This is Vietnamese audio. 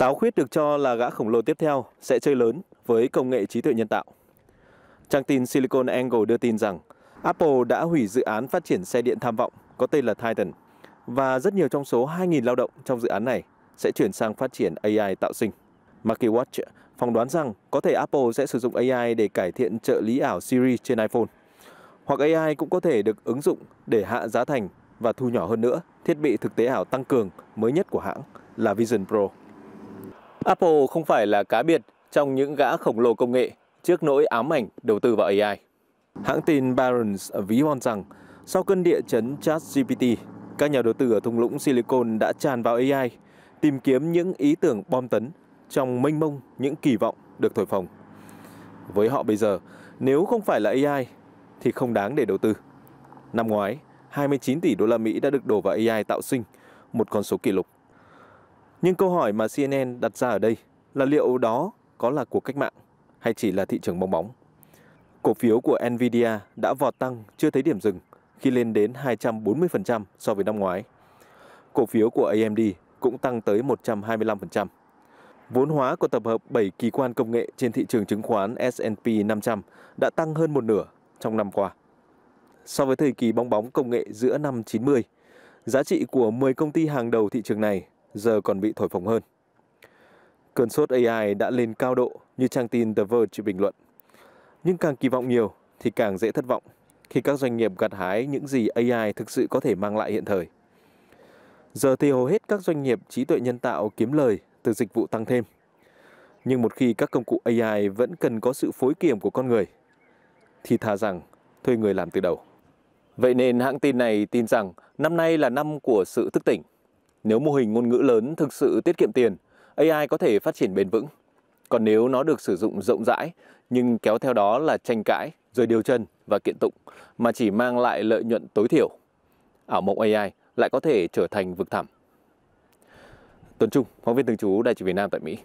Táo khuyết được cho là gã khổng lồ tiếp theo sẽ chơi lớn với công nghệ trí tuệ nhân tạo. Trang tin Silicon Angle đưa tin rằng Apple đã hủy dự án phát triển xe điện tham vọng có tên là Titan và rất nhiều trong số 2.000 lao động trong dự án này sẽ chuyển sang phát triển AI tạo sinh. Marky Watch phỏng đoán rằng có thể Apple sẽ sử dụng AI để cải thiện trợ lý ảo Siri trên iPhone. Hoặc AI cũng có thể được ứng dụng để hạ giá thành và thu nhỏ hơn nữa thiết bị thực tế ảo tăng cường mới nhất của hãng là Vision Pro. Apple không phải là cá biệt trong những gã khổng lồ công nghệ trước nỗi ám ảnh đầu tư vào AI. Hãng tin Barron's ví von rằng sau cơn địa chấn ChatGPT, các nhà đầu tư ở thung lũng Silicon đã tràn vào AI, tìm kiếm những ý tưởng bom tấn trong mênh mông những kỳ vọng được thổi phồng. Với họ bây giờ, nếu không phải là AI thì không đáng để đầu tư. Năm ngoái, 29 tỷ đô la Mỹ đã được đổ vào AI tạo sinh, một con số kỷ lục. Nhưng câu hỏi mà CNN đặt ra ở đây là liệu đó có là cuộc cách mạng hay chỉ là thị trường bong bóng? Cổ phiếu của Nvidia đã vọt tăng chưa thấy điểm dừng khi lên đến 240% so với năm ngoái. Cổ phiếu của AMD cũng tăng tới 125%. Vốn hóa của tập hợp 7 kỳ quan công nghệ trên thị trường chứng khoán S&P 500 đã tăng hơn một nửa trong năm qua. So với thời kỳ bong bóng công nghệ giữa năm 90, giá trị của 10 công ty hàng đầu thị trường này giờ còn bị thổi phồng hơn. Cơn sốt AI đã lên cao độ như trang tin The Verge bình luận. Nhưng càng kỳ vọng nhiều thì càng dễ thất vọng khi các doanh nghiệp gặt hái những gì AI thực sự có thể mang lại hiện thời. Giờ thì hầu hết các doanh nghiệp trí tuệ nhân tạo kiếm lời từ dịch vụ tăng thêm. Nhưng một khi các công cụ AI vẫn cần có sự phối kiểm của con người, thì thà rằng thuê người làm từ đầu. Vậy nên hãng tin này tin rằng năm nay là năm của sự thức tỉnh. Nếu mô hình ngôn ngữ lớn thực sự tiết kiệm tiền, AI có thể phát triển bền vững. Còn nếu nó được sử dụng rộng rãi, nhưng kéo theo đó là tranh cãi, rồi điều chân và kiện tụng, mà chỉ mang lại lợi nhuận tối thiểu, ảo mộng AI lại có thể trở thành vực thẳm. Tuấn Trung, phóng viên thường trú Đại truyền Việt Nam tại Mỹ.